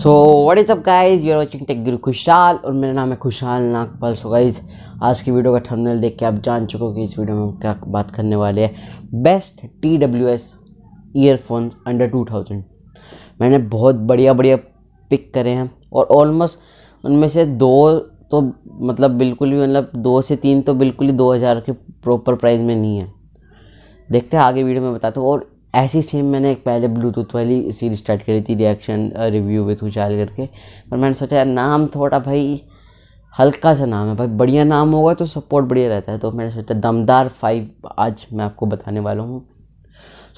so what is up guys you are tech Guru Khushhal और मेरा नाम है खुशहाल नागपाल सो गाइज आज की वीडियो का थंबनेल देख के आप जान चुके हो कि इस वीडियो में हम क्या बात करने वाले हैं best T W S earphone under two thousand मैंने बहुत बढ़िया बढ़िया पिक करे हैं और ऑलमोस्ट उनमें से दो तो मतलब बिल्कुल भी मतलब दो से तीन तो बिल्कुल ही दो हज़ार के प्रॉपर प्राइस में नहीं है देखते हैं आगे वीडियो में बताते हूँ और ऐसी सेम मैंने एक पहले ब्लूटूथ वाली सीरीज स्टार्ट करी थी रिएक्शन रिव्यू विथ उचाल करके पर मैंने सोचा यार नाम थोड़ा भाई हल्का सा नाम है भाई बढ़िया नाम होगा तो सपोर्ट बढ़िया रहता है तो मैंने सोचा दमदार फाइव आज मैं आपको बताने वाला हूँ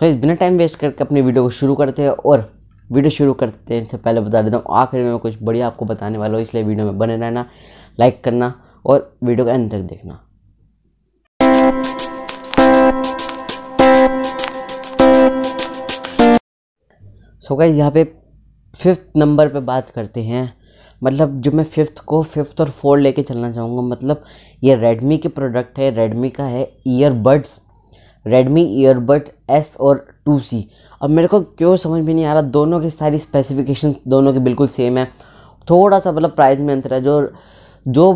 सो इस बिना टाइम वेस्ट करके अपनी वीडियो को शुरू करते हैं और वीडियो शुरू करते हैं इससे पहले बता देता हूँ आखिर में कुछ बढ़िया आपको बताने वाला हूँ इसलिए वीडियो में बने रहना लाइक करना और वीडियो का एंड तक देखना सो गाइज यहाँ पे फिफ्थ नंबर पे बात करते हैं मतलब जो मैं फिफ्थ को फिफ्थ और फोर लेके चलना चाहूँगा मतलब ये रेडमी के प्रोडक्ट है रेडमी का है ईयरबड्स रेडमी ईयरबड एस और टू सी अब मेरे को क्यों समझ में नहीं आ रहा दोनों की सारी स्पेसिफिकेशन दोनों के बिल्कुल सेम है थोड़ा सा मतलब प्राइस में अंतर है जो जो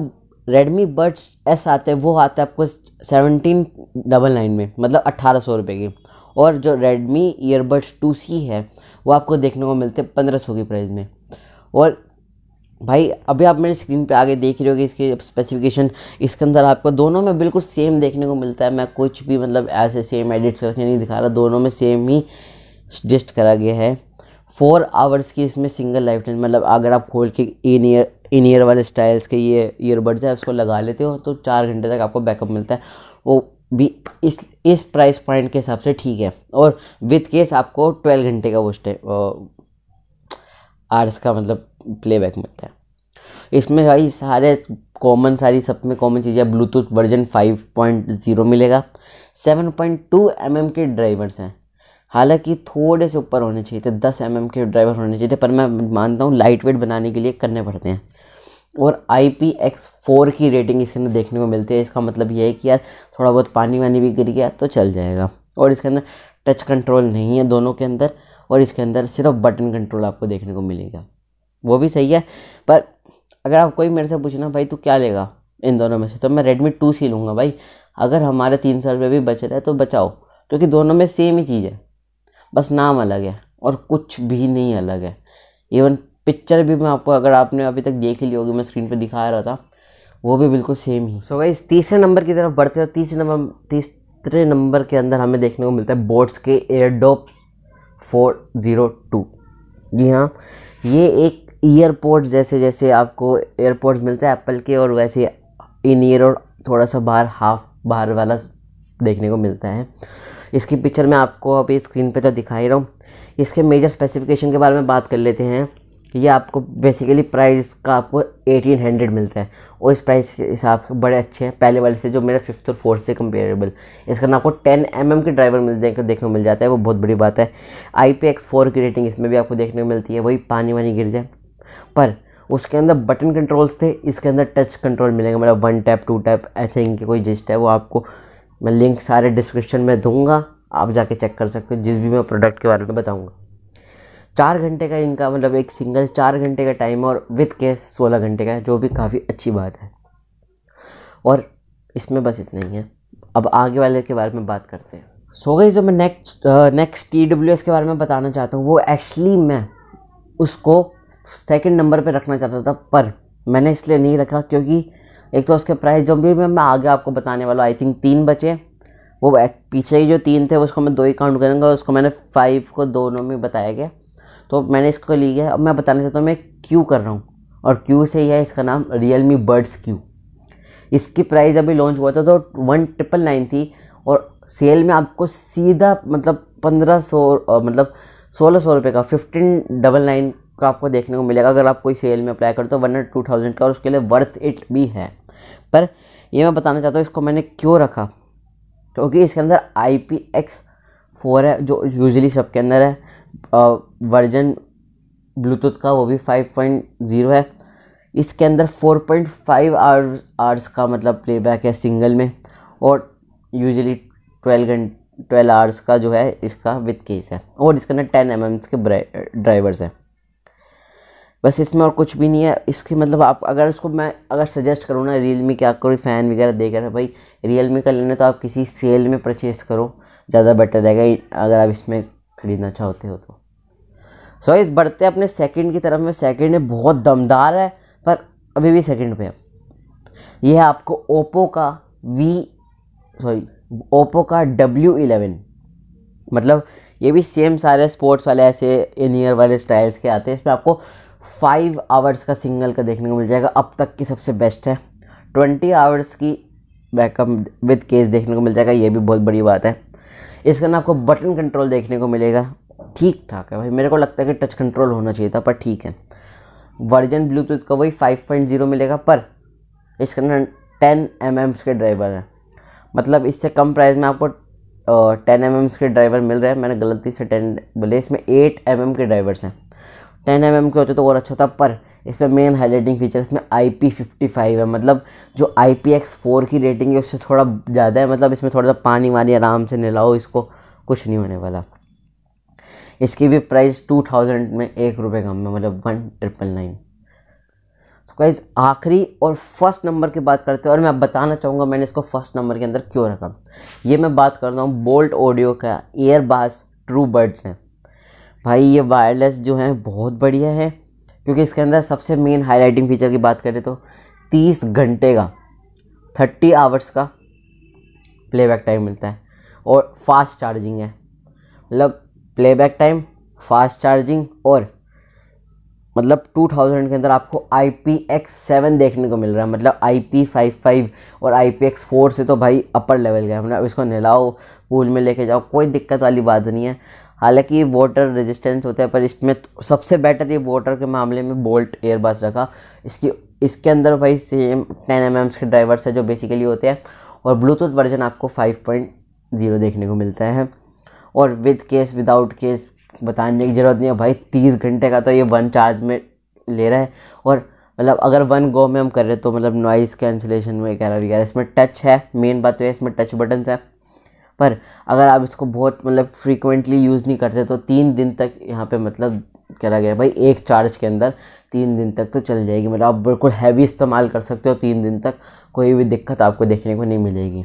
रेडमी बड्स एस आते हैं वो आते हैं आपको सेवनटीन डबल नाइन में मतलब अट्ठारह सौ रुपये की और जो रेडमी ईयरबड्स टू सी है वो आपको देखने को मिलते हैं पंद्रह सौ के प्राइस में और भाई अभी आप मेरे स्क्रीन पे आगे देख रहे होगे इसके स्पेसिफिकेशन इसके अंदर आपको दोनों में बिल्कुल सेम देखने को मिलता है मैं कुछ भी मतलब ऐसे सेम एडिट करके नहीं दिखा रहा दोनों में सेम ही एडजस्ट करा गया है फोर आवर्स की इसमें सिंगल लाइफ टाइम मतलब अगर आप खोल के इन ईयर इन ईयर वाले स्टाइल्स के ये ईयरबड्स हैं उसको लगा लेते हो तो चार घंटे तक आपको बैकअप मिलता है वो भी इस इस प्राइस पॉइंट के हिसाब से ठीक है और विथ केस आपको ट्वेल्व घंटे का वो आर्स का मतलब प्लेबैक मिलता है इसमें भाई सारे कॉमन सारी सब में कॉमन चीज़ें Bluetooth version five point zero मिलेगा seven point two M M के ड्राइवर्स हैं हालांकि थोड़े से ऊपर होने चाहिए थे एम एम के ड्राइवर होने चाहिए थे पर मैं मानता हूँ लाइट वेट बनाने के लिए करने पड़ते हैं और आई पी एक्स फोर की रेटिंग इसके अंदर देखने को मिलती है इसका मतलब ये है कि यार थोड़ा बहुत पानी वानी भी गिर गया तो चल जाएगा और इसके अंदर टच कंट्रोल नहीं है दोनों के अंदर और इसके अंदर सिर्फ बटन कंट्रोल आपको देखने को मिलेगा वो भी सही है पर अगर आप कोई मेरे से पूछना भाई तू क्या लेगा इन दोनों में से तो मैं रेडमी टू सी लूँगा भाई अगर हमारे तीन सौ रुपये भी बच रहा है तो बचाओ क्योंकि दोनों में सेम ही चीज़ है बस नाम अलग है और कुछ भी नहीं अलग है इवन पिक्चर भी मैं आपको अगर आपने अभी तक देख ली होगी मैं स्क्रीन पर दिखा रहा था वो भी बिल्कुल सेम ही सो so गाइस तीसरे नंबर की तरफ बढ़ते हैं तीसरे नंबर तीसरे नंबर के अंदर हमें देखने को मिलता है बोट्स के एयरडोप्स फोर ज़ीरो टू जी हाँ ये एक ईयरपोर्ट्स जैसे जैसे आपको एयरपोर्ट्स मिलते हैं एप्पल के और वैसे इन ईयर और थोड़ा सा बाहर हाफ बाहर वाला देखने को मिलता है इसकी पिक्चर मैं आपको अभी स्क्रीन पे तो दिखा ही रहा हूँ इसके मेजर स्पेसिफिकेशन के बारे में बात कर लेते हैं ये आपको बेसिकली प्राइस का आपको एटीन हंड्रेड मिलता है और इस प्राइस के हिसाब से बड़े अच्छे हैं पहले वाले से जो मेरा फिफ्थ और फोर्थ से कंपेरेबल इसका ना आपको टेन एम एम के ड्राइवर मिल जाएंगे देखने को मिल जाता है वो बहुत बड़ी बात है आई पी एक्स फोर की रेटिंग इसमें भी आपको देखने को मिलती है वही पानी वानी गिर जाए पर उसके अंदर बटन कंट्रोल्स थे इसके अंदर टच कंट्रोल मिलेगा मतलब वन टैप टू टैप ऐसे इनके कोई जिस्ट है वो आपको मैं लिंक सारे डिस्क्रिप्शन में दूँगा आप जाके चेक कर सकते हो जिस भी मैं प्रोडक्ट के बारे में बताऊँगा चार घंटे का इनका मतलब एक सिंगल चार घंटे का टाइम और विथ केस सोलह घंटे का है जो भी काफ़ी अच्छी बात है और इसमें बस इतना ही है अब आगे वाले के बारे में बात करते हैं सो गई जो मैं next next T W S के बारे में बताना चाहता हूँ वो एक्चुअली मैं उसको सेकंड नंबर पे रखना चाहता था पर मैंने इसलिए नहीं रखा क्योंकि एक तो उसके प्राइस जो भी मैं आगे आपको बताने वाला आई थिंक तीन बचे वो पीछे ही जो तीन थे उसको मैं दो ही काउंट करूँगा उसको मैंने फाइव को दोनों में बताया गया तो मैंने इसको लिया है अब मैं बताना चाहता हूँ मैं क्यू कर रहा हूँ और क्यू से ही है इसका नाम रियल मी बर्ड्स क्यू इसकी प्राइस अभी लॉन्च हुआ था तो वन ट्रिपल नाइन थी और सेल में आपको सीधा मतलब पंद्रह सौ मतलब सोलह सौ रुपये का फिफ्टीन डबल नाइन का आपको देखने को मिलेगा अगर आप कोई सेल में अप्लाई करते हो वन टू थाउजेंड का और उसके लिए वर्थ इट भी है पर ये मैं बताना चाहता हूँ इसको मैंने क्यों रखा क्योंकि इसके अंदर आई पी एक्स फोर है जो यूजली सबके अंदर है वर्जन ब्लूटूथ का वो भी 5.0 है इसके अंदर 4.5 पॉइंट आवर्स आवर्स का मतलब प्लेबैक है सिंगल में और यूजली 12 घंटे ट्वेल्व आवर्स का जो है इसका विथ केस है और इसके अंदर टेन एम mm के ड्राइवर्स हैं बस इसमें और कुछ भी नहीं है इसके मतलब आप अगर इसको मैं अगर सजेस्ट करूँ ना रियल मी क्या कोई फ़ैन वगैरह देख रहा भाई रियल मी का लेना तो आप किसी सेल में परचेस करो ज़्यादा बेटर रहेगा अगर आप इसमें खरीदना चाहते हो तो सो so, इस बढ़ते अपने सेकंड की तरफ में सेकंड में बहुत दमदार है पर अभी भी सेकंड पे है यह है आपको ओप्पो का वी सॉरी ओप्पो का डब्ल्यू इलेवन मतलब ये भी सेम सारे स्पोर्ट्स वाले ऐसे इन ईयर वाले स्टाइल्स के आते हैं इसमें आपको फाइव आवर्स का सिंगल का देखने को मिल जाएगा अब तक की सबसे बेस्ट है ट्वेंटी आवर्स की बैकअप विद केस देखने को मिल जाएगा ये भी बहुत बड़ी बात है इसके अंदर आपको बटन कंट्रोल देखने को मिलेगा ठीक ठाक है भाई मेरे को लगता है कि टच कंट्रोल होना चाहिए था पर ठीक है वर्जन ब्लूटूथ का वही 5.0 मिलेगा पर इसके अंदर टेन एम एम्स के ड्राइवर हैं मतलब इससे कम प्राइस में आपको टेन एम एम्स के ड्राइवर मिल रहे हैं मैंने गलती से टेन बोले इसमें एट एम एम के ड्राइवर्स हैं टेन एम एम के होते तो और अच्छा होता पर इसमें मेन हाईलाइटिंग फीचर इसमें आई पी फिफ्टी फाइव है मतलब जो आई पी एक्स फोर की रेटिंग है उससे थोड़ा ज़्यादा है मतलब इसमें थोड़ा सा पानी वानी आराम से निलाओ इसको कुछ नहीं होने वाला इसकी भी प्राइस टू थाउजेंड में एक रुपये कम है मतलब one triple nine so guys आखिरी और फर्स्ट नंबर की बात करते हैं और मैं आप बताना चाहूँगा मैंने इसको फर्स्ट नंबर के अंदर क्यों रखा ये मैं बात कर रहा हूँ बोल्ट ऑडियो का एयरबास ट्रू बर्ड्स हैं भाई ये वायरलेस जो हैं बहुत बढ़िया है क्योंकि इसके अंदर सबसे मेन हाईलाइटिंग फीचर की बात करें तो तीस घंटे का थर्टी आवर्स का प्लेबैक टाइम मिलता है और फास्ट चार्जिंग है मतलब प्लेबैक टाइम फास्ट चार्जिंग और मतलब 2000 के अंदर आपको आई पी एक्स सेवन देखने को मिल रहा है मतलब आई पी फाइव फाइव और आई पी एक्स फोर से तो भाई अपर लेवल का है मतलब इसको नहलाओ पूल में लेके जाओ कोई दिक्कत वाली बात नहीं है हालांकि वाटर रेजिस्टेंस होता है पर इसमें तो सबसे बेटर तो ये वाटर के मामले में बोल्ट एयरबस रखा इसकी इसके अंदर भाई सेम टेन एम एम्स के ड्राइवर्स है जो बेसिकली होते हैं और ब्लूटूथ वर्जन आपको फाइव पॉइंट जीरो देखने को मिलता है और विद केस विदाउट केस बताने की ज़रूरत नहीं है भाई तीस घंटे का तो ये वन चार्ज में ले रहा है और मतलब अगर वन गो में हम कर रहे तो मतलब नॉइज़ कैंसिलेशन वगैरह वगैरह इसमें टच है मेन बात तो है इसमें टच बटन्स है पर अगर आप इसको बहुत मतलब फ्रीक्वेंटली यूज़ नहीं करते तो तीन दिन तक यहाँ पे मतलब करा गया भाई एक चार्ज के अंदर तीन दिन तक तो चल जाएगी मतलब आप बिल्कुल हैवी इस्तेमाल कर सकते हो तीन दिन तक कोई भी दिक्कत आपको देखने को नहीं मिलेगी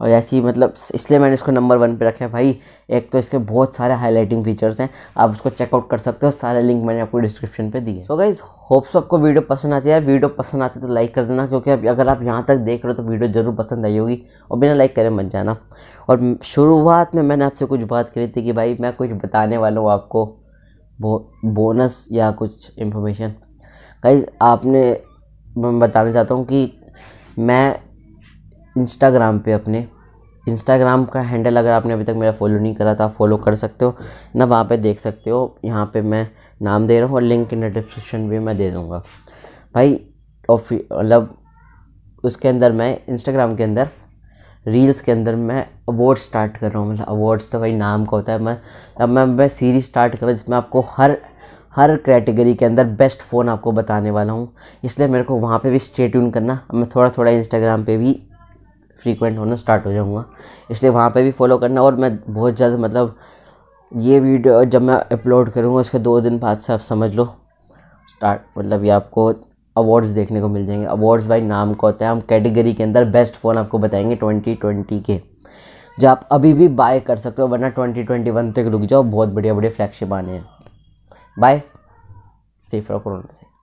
और ऐसी मतलब इसलिए मैंने इसको नंबर वन पे रखा है भाई एक तो इसके बहुत सारे हाईलाइटिंग फीचर्स हैं आप उसको चेकआउट कर सकते हो सारे लिंक मैंने आपको डिस्क्रिप्शन पे दिए सो गाइज होप्स आपको वीडियो पसंद आती है वीडियो पसंद आती है तो लाइक कर देना क्योंकि अब अगर आप यहाँ तक देख रहे हो तो वीडियो ज़रूर पसंद आई होगी और बिना लाइक करें मत जाना और शुरुआत में मैंने आपसे कुछ बात करी थी कि भाई मैं कुछ बताने वाला हूँ आपको बो, बोनस या कुछ इन्फॉर्मेशन गाइज आपने मैं बताना चाहता हूँ कि मैं इंस्टाग्राम पे अपने इंस्टाग्राम का हैंडल अगर आपने अभी तक मेरा फॉलो नहीं करा था तो आप फॉलो कर सकते हो ना वहाँ पे देख सकते हो यहाँ पे मैं नाम दे रहा हूँ और लिंक इन डिस्क्रिप्शन भी मैं दे दूँगा भाई ऑफी मतलब उसके अंदर मैं इंस्टाग्राम के अंदर रील्स के अंदर मैं अवार्ड स्टार्ट कर रहा हूँ मतलब अवार्ड्स तो भाई नाम का होता है मैं अब मैं मैं सीरीज स्टार्ट कर रहा हूँ जिसमें आपको हर हर कैटेगरी के अंदर बेस्ट फ़ोन आपको बताने वाला हूँ इसलिए मेरे को वहाँ पे भी स्टे ट्यून करना मैं थोड़ा थोड़ा इंस्टाग्राम पे भी फ्रीक्वेंट होना स्टार्ट हो जाऊँगा इसलिए वहाँ पर भी फॉलो करना और मैं बहुत ज़्यादा मतलब ये वीडियो जब मैं अपलोड करूँगा उसके दो दिन बाद से आप समझ लो स्टार्ट मतलब ये आपको अवार्ड्स देखने को मिल जाएंगे अवार्ड्स बाई नाम का होता है हम कैटेगरी के अंदर बेस्ट फ़ोन आपको बताएंगे ट्वेंटी ट्वेंटी के जो आप अभी भी बाय कर सकते हो वरना ट्वेंटी ट्वेंटी वन तक रुक जाओ बहुत बढ़िया बढ़िया फ्लैगशिप आने हैं बाय सेफ रहो कोरोना से